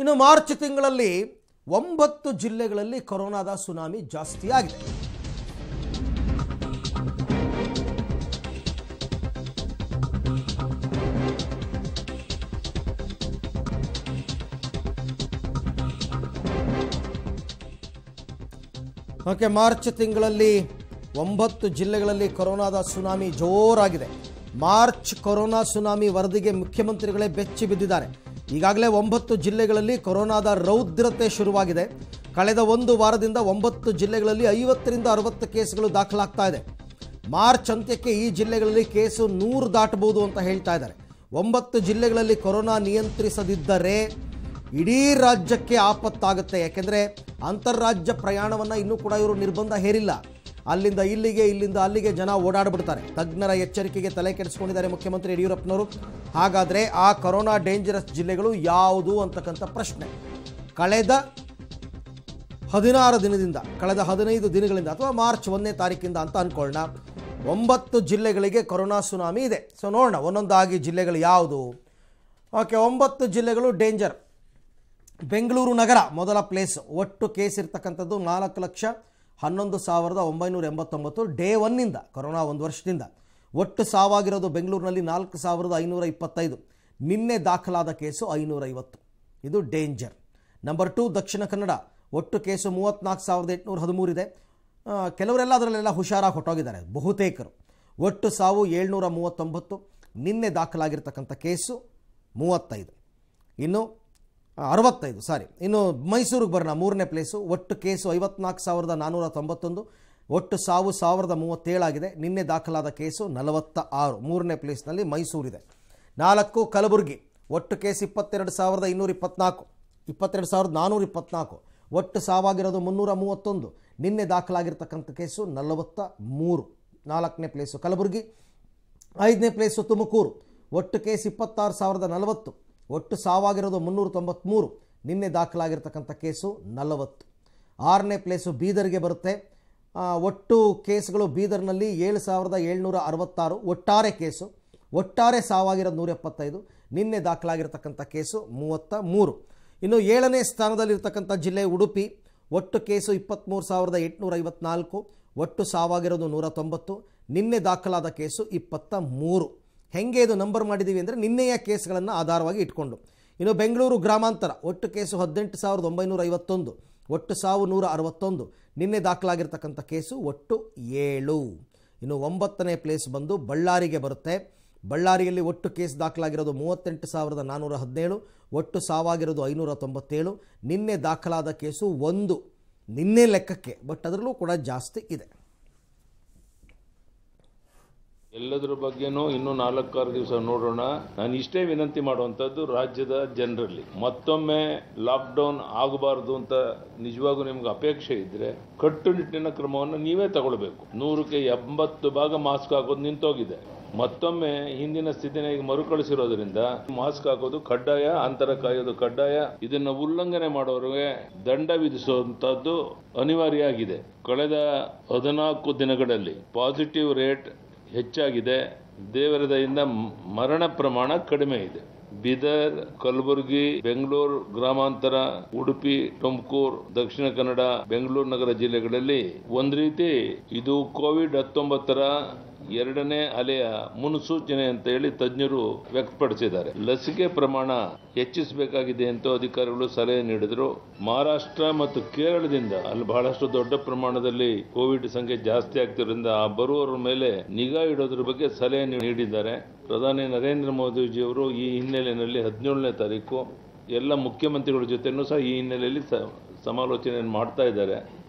ಇನ್ನು ಮಾರ್ಚ್ ತಿಂಗಳಲ್ಲಿ ಒಂಬತ್ತು ಜಿಲ್ಲೆಗಳಲ್ಲಿ ಕೊರೋನಾದ ಸುನಾಮಿ ಜಾಸ್ತಿಯಾಗಿದೆ ಓಕೆ ಮಾರ್ಚ್ ತಿಂಗಳಲ್ಲಿ ಒಂಬತ್ತು ಜಿಲ್ಲೆಗಳಲ್ಲಿ ಕೊರೋನಾದ ಸುನಾಮಿ ಜೋರಾಗಿದೆ ಮಾರ್ಚ್ ಕೊರೋನಾ ಸುನಾಮಿ ವರದಿಗೆ ಮುಖ್ಯಮಂತ್ರಿಗಳೇ ಬೆಚ್ಚಿ ಬಿದ್ದಿದ್ದಾರೆ ಈಗಾಗಲೇ ಒಂಬತ್ತು ಜಿಲ್ಲೆಗಳಲ್ಲಿ ಕೊರೋನಾದ ರೌದ್ರತೆ ಶುರುವಾಗಿದೆ ಕಳೆದ ಒಂದು ವಾರದಿಂದ ಒಂಬತ್ತು ಜಿಲ್ಲೆಗಳಲ್ಲಿ ಐವತ್ತರಿಂದ ಅರವತ್ತು ಕೇಸ್ಗಳು ದಾಖಲಾಗ್ತಾ ಇದೆ ಮಾರ್ಚ್ ಅಂತ್ಯಕ್ಕೆ ಈ ಜಿಲ್ಲೆಗಳಲ್ಲಿ ಕೇಸು ನೂರು ದಾಟಬಹುದು ಅಂತ ಹೇಳ್ತಾ ಇದ್ದಾರೆ ಒಂಬತ್ತು ಜಿಲ್ಲೆಗಳಲ್ಲಿ ಕೊರೋನಾ ನಿಯಂತ್ರಿಸದಿದ್ದರೆ ಇಡೀ ರಾಜ್ಯಕ್ಕೆ ಆಪತ್ತಾಗುತ್ತೆ ಯಾಕೆಂದರೆ ಅಂತಾರಾಜ್ಯ ಪ್ರಯಾಣವನ್ನು ಇನ್ನೂ ಕೂಡ ಇವರು ನಿರ್ಬಂಧ ಹೇರಿಲ್ಲ ಅಲ್ಲಿಂದ ಇಲ್ಲಿಗೆ ಇಲ್ಲಿಂದ ಅಲ್ಲಿಗೆ ಜನ ಓಡಾಡಿಬಿಡ್ತಾರೆ ತಜ್ಞರ ಎಚ್ಚರಿಕೆಗೆ ತಲೆ ಕೆಡಿಸ್ಕೊಂಡಿದ್ದಾರೆ ಮುಖ್ಯಮಂತ್ರಿ ಯಡಿಯೂರಪ್ಪನವರು ಹಾಗಾದರೆ ಆ ಕೊರೋನಾ ಡೇಂಜರಸ್ ಜಿಲ್ಲೆಗಳು ಯಾವುದು ಅಂತಕ್ಕಂಥ ಪ್ರಶ್ನೆ ಕಳೆದ ಹದಿನಾರು ದಿನದಿಂದ ಕಳೆದ ಹದಿನೈದು ದಿನಗಳಿಂದ ಅಥವಾ ಮಾರ್ಚ್ ಒಂದನೇ ತಾರೀಕಿಂದ ಅಂತ ಅಂದ್ಕೊಳ್ಳೋಣ ಒಂಬತ್ತು ಜಿಲ್ಲೆಗಳಿಗೆ ಕೊರೋನಾ ಸುನಾಮಿ ಇದೆ ಸೊ ನೋಡೋಣ ಒಂದೊಂದಾಗಿ ಜಿಲ್ಲೆಗಳು ಯಾವುದು ಓಕೆ ಒಂಬತ್ತು ಜಿಲ್ಲೆಗಳು ಡೇಂಜರ್ ಬೆಂಗಳೂರು ನಗರ ಮೊದಲ ಪ್ಲೇಸ್ ಒಟ್ಟು ಕೇಸ್ ಇರ್ತಕ್ಕಂಥದ್ದು ನಾಲ್ಕು ಲಕ್ಷ ಹನ್ನೊಂದು ಸಾವಿರದ ಒಂಬೈನೂರ ಎಂಬತ್ತೊಂಬತ್ತು ಡೇ ಒನ್ನಿಂದ ಕೊರೋನಾ ಒಂದು ವರ್ಷದಿಂದ ಒಟ್ಟು ಸಾವಾಗಿರೋದು ಬೆಂಗಳೂರಿನಲ್ಲಿ ನಾಲ್ಕು ಸಾವಿರದ ಐನೂರ ಇಪ್ಪತ್ತೈದು ನಿನ್ನೆ ದಾಖಲಾದ ಕೇಸು ಐನೂರೈವತ್ತು ಇದು ಡೇಂಜರ್ ನಂಬರ್ ಟು ದಕ್ಷಿಣ ಕನ್ನಡ ಒಟ್ಟು ಕೇಸು ಮೂವತ್ತ್ನಾಲ್ಕು ಸಾವಿರದ ಎಂಟುನೂರ ಹದಿಮೂರಿದೆ ಕೆಲವರೆಲ್ಲ ಅದರಲ್ಲೆಲ್ಲ ಹುಷಾರಾಗಿ ಹೊಟ್ಟೋಗಿದ್ದಾರೆ ಬಹುತೇಕರು ಒಟ್ಟು ಸಾವು ಏಳ್ನೂರ ಮೂವತ್ತೊಂಬತ್ತು ನಿನ್ನೆ ದಾಖಲಾಗಿರ್ತಕ್ಕಂಥ ಕೇಸು ಮೂವತ್ತೈದು ಇನ್ನು ಅರವತ್ತೈದು ಸಾರಿ ಇನ್ನು ಮೈಸೂರಿಗೆ ಬರೋಣ ಮೂರನೇ ಪ್ಲೇಸು ಒಟ್ಟು ಕೇಸು ಐವತ್ನಾಲ್ಕು ಸಾವಿರದ ನಾನ್ನೂರ ತೊಂಬತ್ತೊಂದು ಒಟ್ಟು ಸಾವು ಸಾವಿರದ ಮೂವತ್ತೇಳಾಗಿದೆ ನಿನ್ನೆ ದಾಖಲಾದ ಕೇಸು ನಲವತ್ತ ಆರು ಮೂರನೇ ಪ್ಲೇಸ್ನಲ್ಲಿ ಮೈಸೂರಿದೆ ನಾಲ್ಕು ಕಲಬುರಗಿ ಒಟ್ಟು ಕೇಸ್ ಇಪ್ಪತ್ತೆರಡು ಸಾವಿರದ ಇನ್ನೂರ ಇಪ್ಪತ್ನಾಲ್ಕು ಇಪ್ಪತ್ತೆರಡು ಸಾವಿರದ ನಾನ್ನೂರ ಇಪ್ಪತ್ನಾಲ್ಕು ಒಟ್ಟು ಸಾವಾಗಿರೋದು ಮುನ್ನೂರ ಮೂವತ್ತೊಂದು ನಿನ್ನೆ ದಾಖಲಾಗಿರ್ತಕ್ಕಂಥ ಕೇಸು ನಲವತ್ತ ಮೂರು ನಾಲ್ಕನೇ ಪ್ಲೇಸು ಕಲಬುರಗಿ ಐದನೇ ಪ್ಲೇಸು ತುಮಕೂರು ಒಟ್ಟು ಕೇಸ್ ಇಪ್ಪತ್ತಾರು ಸಾವಿರದ ನಲವತ್ತು ಒಟ್ಟು ಸಾವಾಗಿರೋದು ಮುನ್ನೂರ ತೊಂಬತ್ತ್ಮೂರು ನಿನ್ನೆ ದಾಖಲಾಗಿರ್ತಕ್ಕಂಥ ಕೇಸು ನಲವತ್ತು ಆರನೇ ಪ್ಲೇಸು ಬೀದರ್ಗೆ ಬರುತ್ತೆ ಒಟ್ಟು ಕೇಸ್ಗಳು ಬೀದರ್ನಲ್ಲಿ ಏಳು ಸಾವಿರದ ಏಳ್ನೂರ ಅರವತ್ತಾರು ಒಟ್ಟಾರೆ ಕೇಸು ಒಟ್ಟಾರೆ ಸಾವಾಗಿರೋದು ನೂರ ಎಪ್ಪತ್ತೈದು ನಿನ್ನೆ ದಾಖಲಾಗಿರ್ತಕ್ಕಂಥ ಕೇಸು ಮೂವತ್ತ ಮೂರು ಇನ್ನು ಏಳನೇ ಸ್ಥಾನದಲ್ಲಿರ್ತಕ್ಕಂಥ ಜಿಲ್ಲೆ ಉಡುಪಿ ಒಟ್ಟು ಕೇಸು ಇಪ್ಪತ್ತ್ಮೂರು ಸಾವಿರದ ಎಂಟುನೂರ ಐವತ್ನಾಲ್ಕು ಒಟ್ಟು ಸಾವಾಗಿರೋದು ನೂರ ತೊಂಬತ್ತು ನಿನ್ನೆ ದಾಖಲಾದ ಕೇಸು ಇಪ್ಪತ್ತ ಮೂರು ಹೆಂಗೆ ಇದು ನಂಬರ್ ಮಾಡಿದ್ದೀವಿ ಅಂದರೆ ನಿನ್ನೆಯ ಕೇಸ್ಗಳನ್ನು ಆಧಾರವಾಗಿ ಇಟ್ಕೊಂಡು ಇನ್ನು ಬೆಂಗಳೂರು ಗ್ರಾಮಾಂತರ ಒಟ್ಟು ಕೇಸು ಹದಿನೆಂಟು ಸಾವಿರದ ಒಂಬೈನೂರ ಐವತ್ತೊಂದು ಒಟ್ಟು ಸಾವು ನೂರ ಅರವತ್ತೊಂದು ನಿನ್ನೆ ದಾಖಲಾಗಿರ್ತಕ್ಕಂಥ ಕೇಸು ಒಟ್ಟು ಏಳು ಇನ್ನು ಒಂಬತ್ತನೇ ಪ್ಲೇಸ್ ಬಂದು ಬಳ್ಳಾರಿಗೆ ಬರುತ್ತೆ ಬಳ್ಳಾರಿಯಲ್ಲಿ ಒಟ್ಟು ಕೇಸ್ ದಾಖಲಾಗಿರೋದು ಮೂವತ್ತೆಂಟು ಸಾವಿರದ ನಾನ್ನೂರ ಹದಿನೇಳು ಒಟ್ಟು ಸಾವಾಗಿರೋದು ಐನೂರ ತೊಂಬತ್ತೇಳು ನಿನ್ನೆ ದಾಖಲಾದ ಕೇಸು ಒಂದು ನಿನ್ನೆ ಲೆಕ್ಕಕ್ಕೆ ಬಟ್ ಅದರಲ್ಲೂ ಕೂಡ ಜಾಸ್ತಿ ಇದೆ ಎಲ್ಲದರ ಬಗ್ಗೆನೂ ಇನ್ನೂ ನಾಲ್ಕಾರು ದಿವಸ ನೋಡೋಣ ನಾನು ಇಷ್ಟೇ ವಿನಂತಿ ಮಾಡುವಂಥದ್ದು ರಾಜ್ಯದ ಜನರಲ್ಲಿ ಮತ್ತೊಮ್ಮೆ ಲಾಕ್ಡೌನ್ ಆಗಬಾರದು ಅಂತ ನಿಜವಾಗೂ ನಿಮ್ಗೆ ಅಪೇಕ್ಷೆ ಇದ್ರೆ ಕಟ್ಟುನಿಟ್ಟಿನ ಕ್ರಮವನ್ನು ನೀವೇ ತಗೊಳ್ಬೇಕು ನೂರಕ್ಕೆ ಎಂಬತ್ತು ಭಾಗ ಮಾಸ್ಕ್ ಹಾಕೋದು ನಿಂತೋಗಿದೆ ಮತ್ತೊಮ್ಮೆ ಹಿಂದಿನ ಸ್ಥಿತಿನ ಈಗ ಮರುಕಳಿಸಿರೋದ್ರಿಂದ ಮಾಸ್ಕ್ ಹಾಕೋದು ಕಡ್ಡಾಯ ಅಂತರ ಕಾಯೋದು ಕಡ್ಡಾಯ ಇದನ್ನ ಉಲ್ಲಂಘನೆ ಮಾಡೋರಿಗೆ ದಂಡ ವಿಧಿಸುವಂತದ್ದು ಅನಿವಾರ್ಯ ಆಗಿದೆ ಕಳೆದ ಹದಿನಾಲ್ಕು ದಿನಗಳಲ್ಲಿ ಪಾಸಿಟಿವ್ ರೇಟ್ ಹೆಚ್ಚಾಗಿದೆ ದೇವರ ಮರಣ ಪ್ರಮಾಣ ಕಡಿಮೆ ಇದೆ ಬೀದರ್ ಕಲಬುರಗಿ ಬೆಂಗಳೂರು ಗ್ರಾಮಾಂತರ ಉಡುಪಿ ತುಮಕೂರು ದಕ್ಷಿಣ ಕನ್ನಡ ಬೆಂಗಳೂರು ನಗರ ಜಿಲ್ಲೆಗಳಲ್ಲಿ ಒಂದು ರೀತಿ ಇದು ಕೋವಿಡ್ ಹತ್ತೊಂಬತ್ತರ ಎರಡನೇ ಅಲೆಯ ಮುನ್ಸೂಚನೆ ಅಂತ ಹೇಳಿ ತಜ್ಞರು ವ್ಯಕ್ತಪಡಿಸಿದ್ದಾರೆ ಲಸಿಕೆ ಪ್ರಮಾಣ ಹೆಚ್ಚಿಸಬೇಕಾಗಿದೆ ಅಂತ ಅಧಿಕಾರಿಗಳು ಸಲಹೆ ನೀಡಿದರು ಮಹಾರಾಷ್ಟ್ರ ಮತ್ತು ಕೇರಳದಿಂದ ಅಲ್ಲಿ ಬಹಳಷ್ಟು ದೊಡ್ಡ ಪ್ರಮಾಣದಲ್ಲಿ ಕೋವಿಡ್ ಸಂಖ್ಯೆ ಜಾಸ್ತಿ ಆಗ್ತಿರೋದ್ರಿಂದ ಆ ಬರುವವರ ಮೇಲೆ ನಿಗಾ ಇಡೋದ್ರ ಬಗ್ಗೆ ಸಲಹೆ ನೀಡಿದ್ದಾರೆ ಪ್ರಧಾನಿ ನರೇಂದ್ರ ಅವರು ಈ ಹಿನ್ನೆಲೆಯಲ್ಲಿ ಹದಿನೇಳನೇ ತಾರೀಕು ಎಲ್ಲ ಮುಖ್ಯಮಂತ್ರಿಗಳ ಜೊತೆನೂ ಸಹ ಈ ಹಿನ್ನೆಲೆಯಲ್ಲಿ ಸಮಾಲೋಚನೆಯನ್ನು ಮಾಡ್ತಾ ಇದ್ದಾರೆ